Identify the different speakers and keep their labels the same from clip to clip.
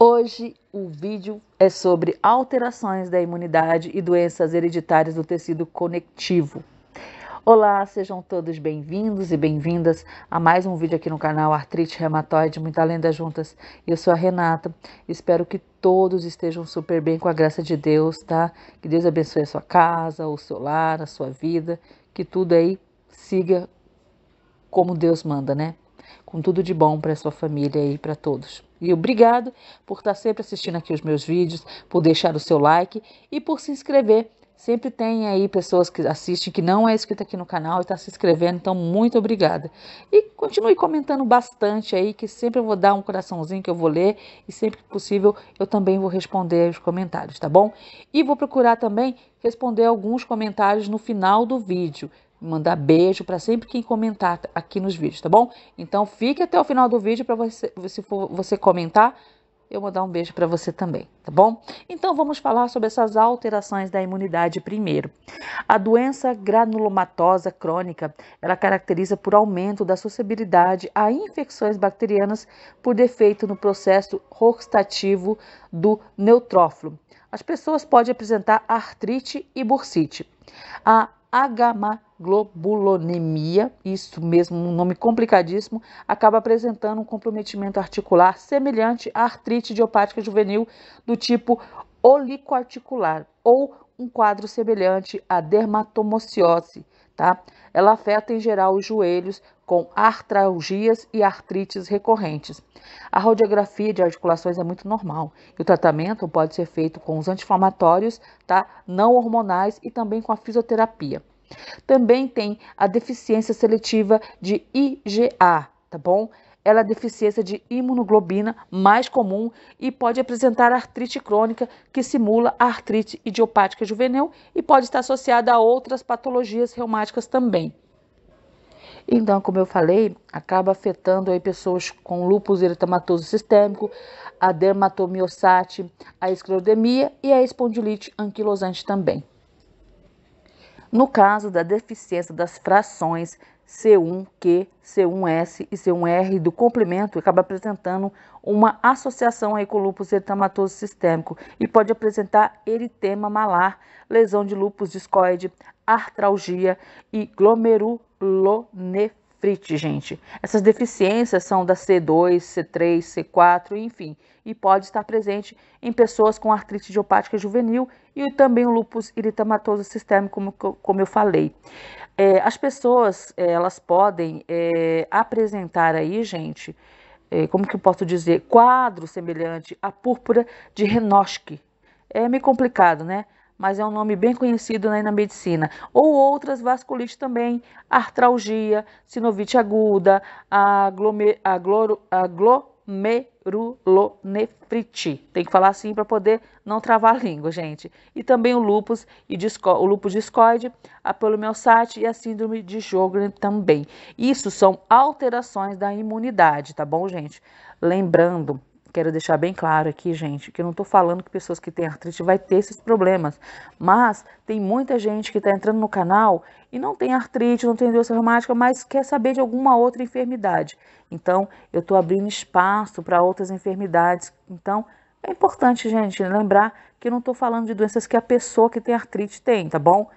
Speaker 1: Hoje o vídeo é sobre alterações da imunidade e doenças hereditárias do tecido conectivo. Olá, sejam todos bem-vindos e bem-vindas a mais um vídeo aqui no canal Artrite Reumatoide, Muita Lenda juntas. Eu sou a Renata, espero que todos estejam super bem com a graça de Deus, tá? Que Deus abençoe a sua casa, o seu lar, a sua vida, que tudo aí siga como Deus manda, né? Com tudo de bom para sua família e para todos. E obrigado por estar sempre assistindo aqui os meus vídeos, por deixar o seu like e por se inscrever. Sempre tem aí pessoas que assistem que não é inscrito aqui no canal e está se inscrevendo, então muito obrigada. E continue comentando bastante aí, que sempre eu vou dar um coraçãozinho que eu vou ler e sempre que possível eu também vou responder os comentários, tá bom? E vou procurar também responder alguns comentários no final do vídeo mandar beijo para sempre quem comentar aqui nos vídeos, tá bom? Então fique até o final do vídeo para você, se for você comentar, eu mandar um beijo para você também, tá bom? Então vamos falar sobre essas alterações da imunidade primeiro. A doença granulomatosa crônica, ela caracteriza por aumento da suscetibilidade a infecções bacterianas por defeito no processo rostativo do neutrófilo. As pessoas podem apresentar artrite e bursite. A agamaglobulonemia, isso mesmo, um nome complicadíssimo, acaba apresentando um comprometimento articular semelhante à artrite idiopática juvenil do tipo olicoarticular ou um quadro semelhante à dermatomociose Tá? Ela afeta em geral os joelhos com artralgias e artrites recorrentes. A radiografia de articulações é muito normal e o tratamento pode ser feito com os anti-inflamatórios tá? não hormonais e também com a fisioterapia. Também tem a deficiência seletiva de IgA, tá bom? ela é deficiência de imunoglobina mais comum e pode apresentar artrite crônica que simula a artrite idiopática juvenil e pode estar associada a outras patologias reumáticas também. Então, como eu falei, acaba afetando aí pessoas com lúpus eritematoso sistêmico, a dermatomiosate, a esclerodemia e a espondilite anquilosante também. No caso da deficiência das frações C1Q, C1S e C1R do complemento, acaba apresentando uma associação aí com o lúpus eritematoso sistêmico e pode apresentar eritema malar, lesão de lúpus discoide, artralgia e glomerulonefrite frite, gente. Essas deficiências são da C2, C3, C4, enfim, e pode estar presente em pessoas com artrite idiopática juvenil e também o lúpus eritematoso sistêmico, como, como eu falei. É, as pessoas, é, elas podem é, apresentar aí, gente, é, como que eu posso dizer, quadro semelhante à púrpura de Renosch. É meio complicado, né? mas é um nome bem conhecido né, na medicina. Ou outras vasculites também, artralgia, sinovite aguda, aglomerulonefrite glomerulonefrite. Tem que falar assim para poder não travar a língua, gente. E também o lupus e disco, o lupus discoide, a poliomielite e a síndrome de Sjögren também. Isso são alterações da imunidade, tá bom, gente? Lembrando quero deixar bem claro aqui, gente, que eu não estou falando que pessoas que têm artrite vai ter esses problemas, mas tem muita gente que está entrando no canal e não tem artrite, não tem doença reumática, mas quer saber de alguma outra enfermidade. Então, eu estou abrindo espaço para outras enfermidades. Então, é importante, gente, lembrar que eu não estou falando de doenças que a pessoa que tem artrite tem, tá bom?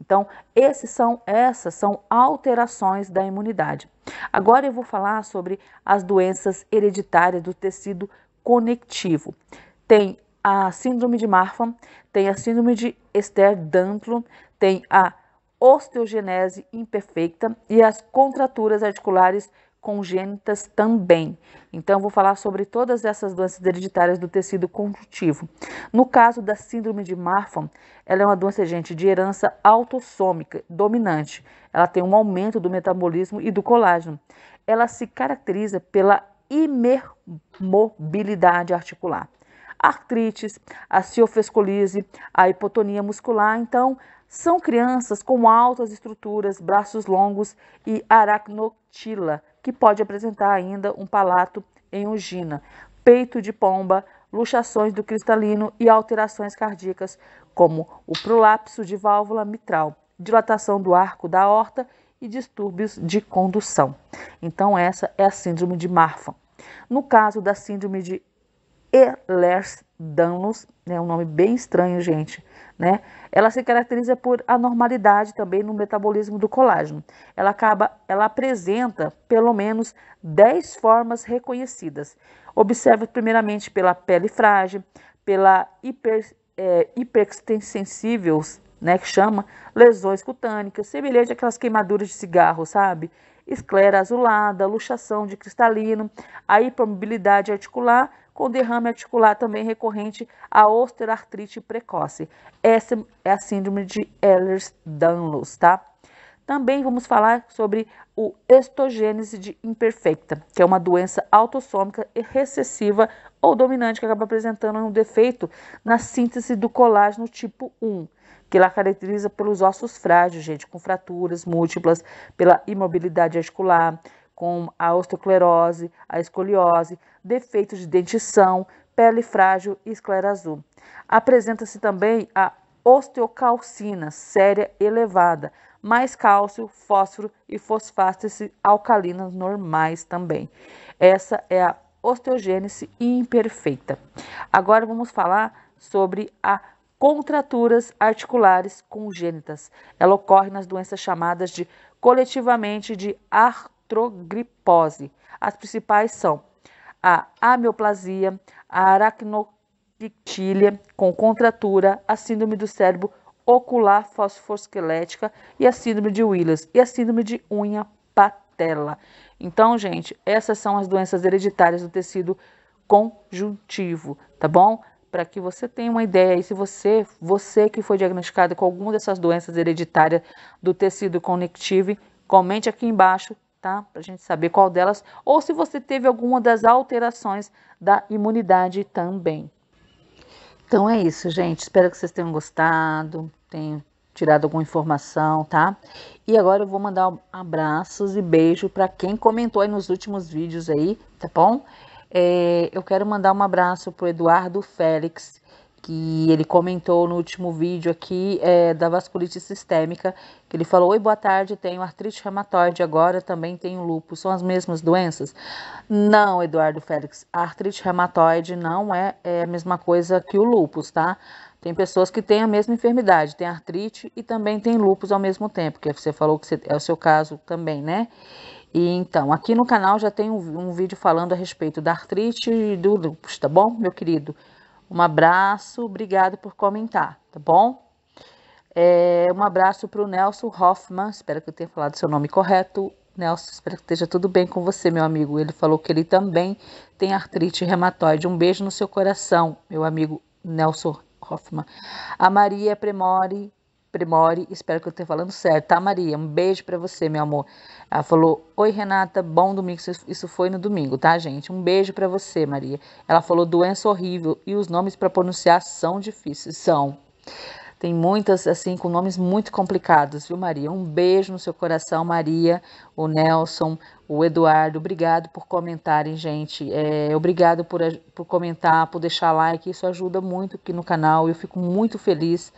Speaker 1: Então, esses são, essas são alterações da imunidade. Agora eu vou falar sobre as doenças hereditárias do tecido conectivo. Tem a síndrome de Marfan, tem a síndrome de stern danlos tem a osteogenese imperfeita e as contraturas articulares congênitas também. Então, vou falar sobre todas essas doenças hereditárias do tecido conjuntivo. No caso da síndrome de Marfan, ela é uma doença, gente, de herança autossômica dominante. Ela tem um aumento do metabolismo e do colágeno. Ela se caracteriza pela imobilidade articular. Artrites, a ciofescolise, a hipotonia muscular, então, são crianças com altas estruturas, braços longos e aracnotila, que pode apresentar ainda um palato em ungina, peito de pomba, luxações do cristalino e alterações cardíacas, como o prolapso de válvula mitral, dilatação do arco da horta e distúrbios de condução. Então, essa é a síndrome de Marfan. No caso da síndrome de Ehlers danos, é um nome bem estranho, gente, né? Ela se caracteriza por anormalidade também no metabolismo do colágeno. Ela acaba, ela apresenta pelo menos 10 formas reconhecidas. Observa primeiramente pela pele frágil, pela hiper, é, né, que chama lesões cutâneas, semelhante àquelas queimaduras de cigarro, sabe? Esclera azulada, luxação de cristalino, a hipermobilidade articular, com derrame articular também recorrente à osteoartrite precoce. Essa é a síndrome de Ehlers-Danlos, tá? Também vamos falar sobre o estogênese de imperfeita, que é uma doença autossômica e recessiva ou dominante que acaba apresentando um defeito na síntese do colágeno tipo 1, que ela caracteriza pelos ossos frágeis, gente, com fraturas múltiplas, pela imobilidade articular, com a osteoclerose, a escoliose, defeitos de dentição, pele frágil e esclera azul. Apresenta-se também a osteocalcina séria elevada, mais cálcio, fósforo e fosfatos alcalinas normais também. Essa é a osteogênese imperfeita. Agora vamos falar sobre a contraturas articulares congênitas. Ela ocorre nas doenças chamadas de coletivamente de artrogripose. As principais são a amioplasia, a aracnopictilia com contratura, a síndrome do cérebro ocular fosfosquelética e a síndrome de Willis e a síndrome de unha patela. Então, gente, essas são as doenças hereditárias do tecido conjuntivo, tá bom? Para que você tenha uma ideia e se você, você que foi diagnosticado com alguma dessas doenças hereditárias do tecido conectivo, comente aqui embaixo tá? Para a gente saber qual delas, ou se você teve alguma das alterações da imunidade também. Então é isso, gente. Espero que vocês tenham gostado, tenham tirado alguma informação, tá? E agora eu vou mandar abraços e beijo para quem comentou aí nos últimos vídeos aí, tá bom? É, eu quero mandar um abraço pro Eduardo Félix, que ele comentou no último vídeo aqui é, da vasculite sistêmica, que ele falou: Oi, boa tarde, tenho artrite reumatoide agora, também tenho lúpus. São as mesmas doenças? Não, Eduardo Félix, a artrite reumatoide não é, é a mesma coisa que o lúpus, tá? Tem pessoas que têm a mesma enfermidade, tem artrite e também tem lúpus ao mesmo tempo, que você falou que você, é o seu caso também, né? E então, aqui no canal já tem um, um vídeo falando a respeito da artrite e do lúpus, tá bom, meu querido? Um abraço, obrigado por comentar, tá bom? É, um abraço para o Nelson Hoffman, espero que eu tenha falado seu nome correto. Nelson, espero que esteja tudo bem com você, meu amigo. Ele falou que ele também tem artrite reumatoide. Um beijo no seu coração, meu amigo Nelson Hoffman. A Maria Premori Primori, espero que eu esteja falando certo, tá, Maria? Um beijo para você, meu amor. Ela falou: Oi, Renata, bom domingo. Isso foi no domingo, tá, gente? Um beijo para você, Maria. Ela falou: doença horrível e os nomes para pronunciar são difíceis. São. Tem muitas, assim, com nomes muito complicados, viu, Maria? Um beijo no seu coração, Maria, o Nelson, o Eduardo. Obrigado por comentarem, gente. É, obrigado por, por comentar, por deixar like. Isso ajuda muito aqui no canal. Eu fico muito feliz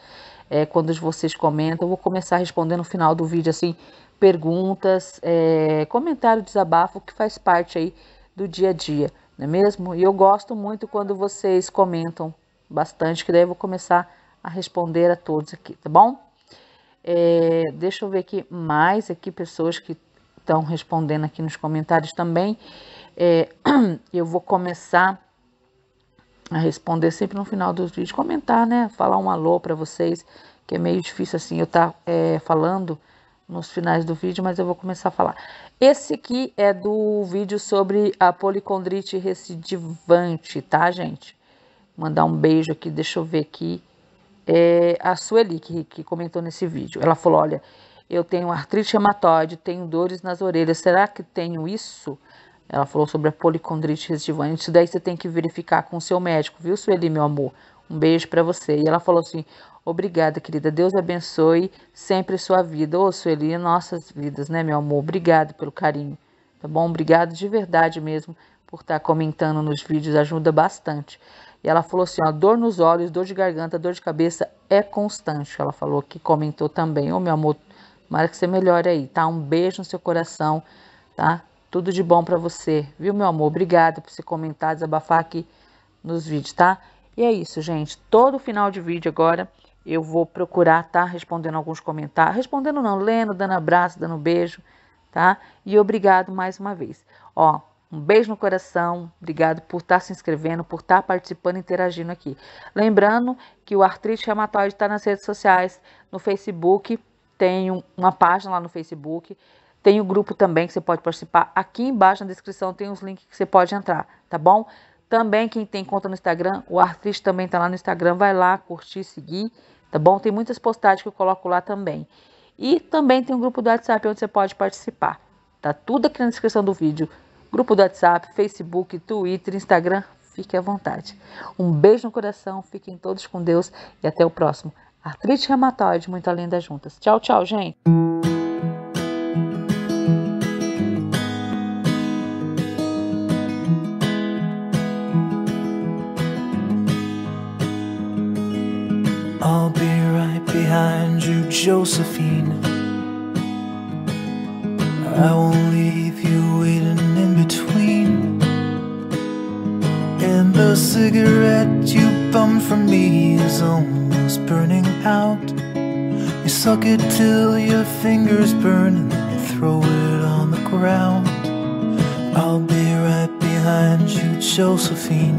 Speaker 1: é, quando vocês comentam. Eu vou começar respondendo no final do vídeo, assim, perguntas, é, comentário, desabafo, que faz parte aí do dia a dia, não é mesmo? E eu gosto muito quando vocês comentam bastante, que daí eu vou começar a responder a todos aqui, tá bom? É, deixa eu ver aqui mais aqui pessoas que estão respondendo aqui nos comentários também. É, eu vou começar a responder sempre no final dos vídeos, comentar, né? Falar um alô para vocês, que é meio difícil assim eu estar tá, é, falando nos finais do vídeo, mas eu vou começar a falar. Esse aqui é do vídeo sobre a policondrite recidivante, tá, gente? Mandar um beijo aqui, deixa eu ver aqui. É a Sueli que, que comentou nesse vídeo. Ela falou: Olha, eu tenho artrite hematóide, tenho dores nas orelhas. Será que tenho isso? Ela falou sobre a policondrite resistiva. Isso daí você tem que verificar com o seu médico, viu, Sueli, meu amor? Um beijo para você. E ela falou assim: Obrigada, querida. Deus abençoe sempre sua vida. Ô, Sueli, nossas vidas, né, meu amor? Obrigado pelo carinho, tá bom? Obrigado de verdade mesmo por estar tá comentando nos vídeos, ajuda bastante. E ela falou assim: ó, dor nos olhos, dor de garganta, dor de cabeça é constante. Ela falou que comentou também. Ô, meu amor, tomara que você melhore aí, tá? Um beijo no seu coração, tá? Tudo de bom para você, viu, meu amor? Obrigada por se comentar, desabafar aqui nos vídeos, tá? E é isso, gente. Todo final de vídeo agora eu vou procurar tá, respondendo alguns comentários. Respondendo não, lendo, dando abraço, dando beijo, tá? E obrigado mais uma vez. Ó, um beijo no coração, obrigado por estar tá se inscrevendo, por estar tá participando, interagindo aqui. Lembrando que o Artrite Reumatoide está nas redes sociais, no Facebook, tem uma página lá no Facebook tem o grupo também que você pode participar. Aqui embaixo na descrição tem os links que você pode entrar, tá bom? Também quem tem conta no Instagram, o artista também tá lá no Instagram, vai lá curtir, seguir, tá bom? Tem muitas postagens que eu coloco lá também. E também tem um grupo do WhatsApp onde você pode participar. Tá tudo aqui na descrição do vídeo. Grupo do WhatsApp, Facebook, Twitter, Instagram, fique à vontade. Um beijo no coração, fiquem todos com Deus e até o próximo. Artrite reumatoide, muito além das juntas. Tchau, tchau, gente! Josephine. I won't leave you waiting in between. And the cigarette you bummed from me is almost burning out. You suck it till your fingers burn and then you throw it on the ground. I'll be right behind you, Josephine.